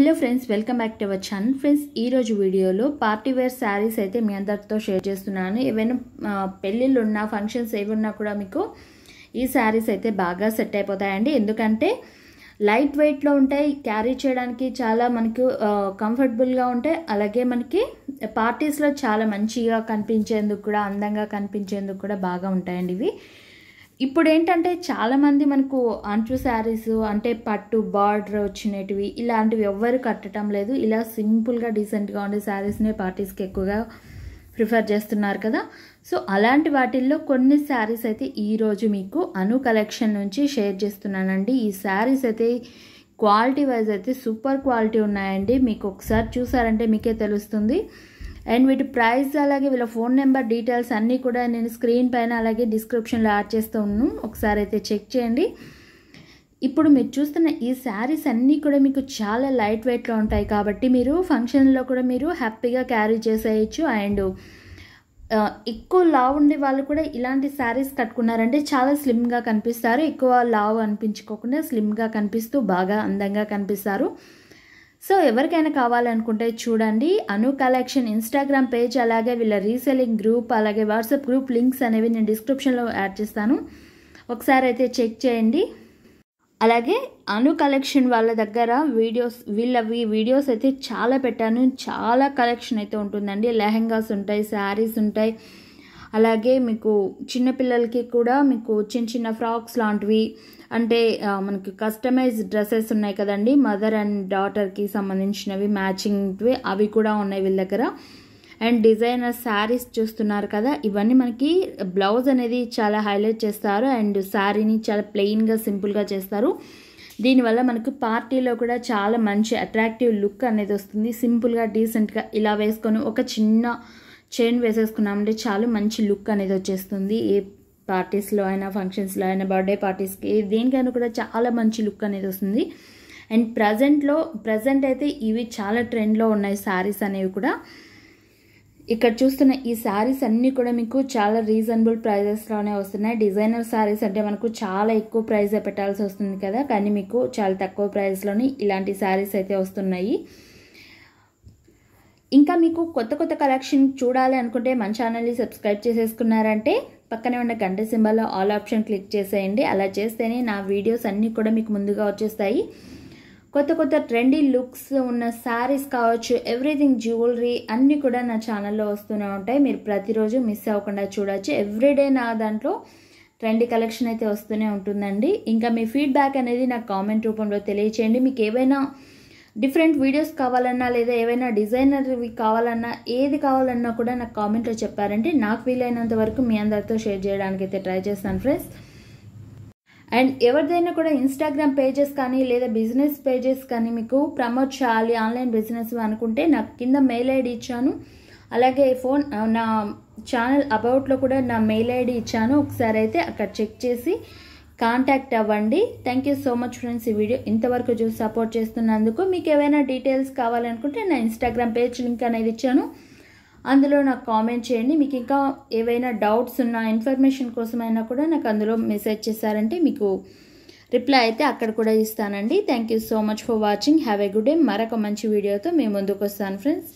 hello friends welcome back to our channel friends ఈరోజు వీడియోలో party wear saris అయితే మీ అందరితో షేర్ చేస్తున్నాను ఏవైనా పెళ్ళిళ్ళు ఉన్నా ఫంక్షన్స్ ఏవి ఉన్నా కూడా మీకు ఈ శారీస్ అయితే బాగా సెట్ అయిపోతాయండి ఎందుకంటే లైట్ వెయిట్లో ఉంటాయి క్యారీ చేయడానికి చాలా మనకు కంఫర్టబుల్గా ఉంటాయి అలాగే మనకి పార్టీస్లో చాలా మంచిగా కనిపించేందుకు కూడా అందంగా కనిపించేందుకు కూడా బాగా ఉంటాయండి ఇవి ఇప్పుడు ఏంటంటే చాలామంది మనకు అంచు శారీస్ అంటే పట్టు బార్డర్ వచ్చినటివి ఇలాంటివి ఎవ్వరు కట్టడం లేదు ఇలా సింపుల్గా డీసెంట్గా ఉండే శారీస్నే పార్టీస్కి ఎక్కువగా ప్రిఫర్ చేస్తున్నారు కదా సో అలాంటి వాటిల్లో కొన్ని శారీస్ అయితే ఈరోజు మీకు అను కలెక్షన్ నుంచి షేర్ చేస్తున్నానండి ఈ శారీస్ అయితే క్వాలిటీ వైజ్ అయితే సూపర్ క్వాలిటీ ఉన్నాయండి మీకు ఒకసారి చూసారంటే మీకే తెలుస్తుంది అండ్ వీటి ప్రైస్ అలాగే వీళ్ళ ఫోన్ నెంబర్ డీటెయిల్స్ అన్నీ కూడా నేను స్క్రీన్ పైన అలాగే డిస్క్రిప్షన్లో యాడ్ చేస్తూ ఉన్నాను ఒకసారి అయితే చెక్ చేయండి ఇప్పుడు మీరు చూస్తున్న ఈ శారీస్ అన్నీ కూడా మీకు చాలా లైట్ వెయిట్లో ఉంటాయి కాబట్టి మీరు ఫంక్షన్లో కూడా మీరు హ్యాపీగా క్యారీ చేసేయచ్చు అండ్ ఎక్కువ లావ్ ఉండే వాళ్ళు కూడా ఇలాంటి శారీస్ కట్టుకున్నారంటే చాలా స్లిమ్గా కనిపిస్తారు ఎక్కువ లావ్ అనిపించుకోకుండా స్లిమ్గా కనిపిస్తూ బాగా అందంగా కనిపిస్తారు సో ఎవరికైనా కావాలనుకుంటే చూడండి అను కలెక్షన్ ఇన్స్టాగ్రామ్ పేజ్ అలాగే వీళ్ళ రీసెలింగ్ గ్రూప్ అలాగే వాట్సాప్ గ్రూప్ లింక్స్ అనేవి నేను డిస్క్రిప్షన్లో యాడ్ చేస్తాను ఒకసారి అయితే చెక్ చేయండి అలాగే అను కలెక్షన్ వాళ్ళ దగ్గర వీడియోస్ వీళ్ళవి వీడియోస్ అయితే చాలా పెట్టాను చాలా కలెక్షన్ అయితే ఉంటుందండి లెహెంగాస్ ఉంటాయి శారీస్ ఉంటాయి అలాగే మీకు చిన్నపిల్లలకి కూడా మీకు చిన్న చిన్న ఫ్రాక్స్ లాంటివి అంటే మనకి కస్టమైజ్ డ్రెస్సెస్ ఉన్నాయి కదండి మదర్ అండ్ డాటర్కి సంబంధించినవి మ్యాచింగ్వి అవి కూడా ఉన్నాయి వీళ్ళ దగ్గర అండ్ డిజైనర్ శారీస్ చూస్తున్నారు కదా ఇవన్నీ మనకి బ్లౌజ్ అనేది చాలా హైలైట్ చేస్తారు అండ్ శారీని చాలా ప్లెయిన్గా సింపుల్గా చేస్తారు దీనివల్ల మనకు పార్టీలో కూడా చాలా మంచి అట్రాక్టివ్ లుక్ అనేది వస్తుంది సింపుల్గా డీసెంట్గా ఇలా వేసుకొని ఒక చిన్న చైన్ వేసేసుకున్నామంటే చాలా మంచి లుక్ అనేది వచ్చేస్తుంది ఏ పార్టీస్లో అయినా ఫంక్షన్స్లో అయినా బర్త్డే పార్టీస్కి దేనికైనా కూడా చాలా మంచి లుక్ అనేది వస్తుంది అండ్ ప్రజెంట్లో ప్రజెంట్ అయితే ఇవి చాలా ట్రెండ్లో ఉన్నాయి శారీస్ అనేవి కూడా ఇక్కడ చూస్తున్న ఈ శారీస్ అన్నీ కూడా మీకు చాలా రీజనబుల్ ప్రైజెస్లోనే వస్తున్నాయి డిజైనర్ శారీస్ అంటే మనకు చాలా ఎక్కువ ప్రైజే పెట్టాల్సి వస్తుంది కదా కానీ మీకు చాలా తక్కువ ప్రైస్లోనే ఇలాంటి శారీస్ అయితే వస్తున్నాయి ఇంకా మీకు కొత్త కొత్త కలెక్షన్ చూడాలి అనుకుంటే మన ఛానల్ని సబ్స్క్రైబ్ చేసేసుకున్నారంటే పక్కనే ఉన్న గంట సింబల్లో ఆల్ ఆప్షన్ క్లిక్ చేసేయండి అలా చేస్తేనే నా వీడియోస్ అన్నీ కూడా మీకు ముందుగా వచ్చేస్తాయి కొత్త కొత్త ట్రెండీ లుక్స్ ఉన్న శారీస్ కావచ్చు ఎవ్రీథింగ్ జ్యువెలరీ అన్నీ కూడా నా ఛానల్లో వస్తూనే ఉంటాయి మీరు ప్రతిరోజు మిస్ అవ్వకుండా చూడవచ్చు ఎవ్రీడే నా దాంట్లో ట్రెండీ కలెక్షన్ అయితే వస్తూనే ఉంటుందండి ఇంకా మీ ఫీడ్బ్యాక్ అనేది నాకు కామెంట్ రూపంలో తెలియచేయండి మీకు ఏవైనా డిఫరెంట్ వీడియోస్ కావాలన్నా లేదా ఏవైనా డిజైనర్వి కావాలన్నా ఏది కావాలన్నా కూడా నాకు కామెంట్లో చెప్పారంటే నాకు వీలైనంత వరకు మీ అందరితో షేర్ చేయడానికి అయితే ట్రై చేస్తాను ఫ్రెండ్స్ అండ్ ఎవరిదైనా కూడా ఇన్స్టాగ్రామ్ పేజెస్ కానీ లేదా బిజినెస్ పేజెస్ కానీ మీకు ప్రమోట్ చేయాలి ఆన్లైన్ బిజినెస్ అనుకుంటే నాకు కింద మెయిల్ ఐడి ఇచ్చాను అలాగే ఫోన్ నా ఛానల్ అబౌట్లో కూడా నా మెయిల్ ఐడి ఇచ్చాను ఒకసారి అయితే అక్కడ చెక్ చేసి కాంటాక్ట్ అవ్వండి thank you so much friends ఈ వీడియో ఇంతవరకు చూసి సపోర్ట్ చేస్తున్నందుకు మీకు ఏవైనా డీటెయిల్స్ కావాలనుకుంటే నా ఇన్స్టాగ్రామ్ పేజ్ లింక్ అనేది ఇచ్చాను అందులో నాకు కామెంట్ చేయండి మీకు ఇంకా ఏవైనా డౌట్స్ ఉన్నా ఇన్ఫర్మేషన్ కోసమైనా కూడా నాకు అందులో మెసేజ్ చేశారంటే మీకు రిప్లై అయితే అక్కడ కూడా ఇస్తానండి thank you so much for watching have a good day మరొక మంచి వీడియోతో మేము ముందుకు వస్తాను ఫ్రెండ్స్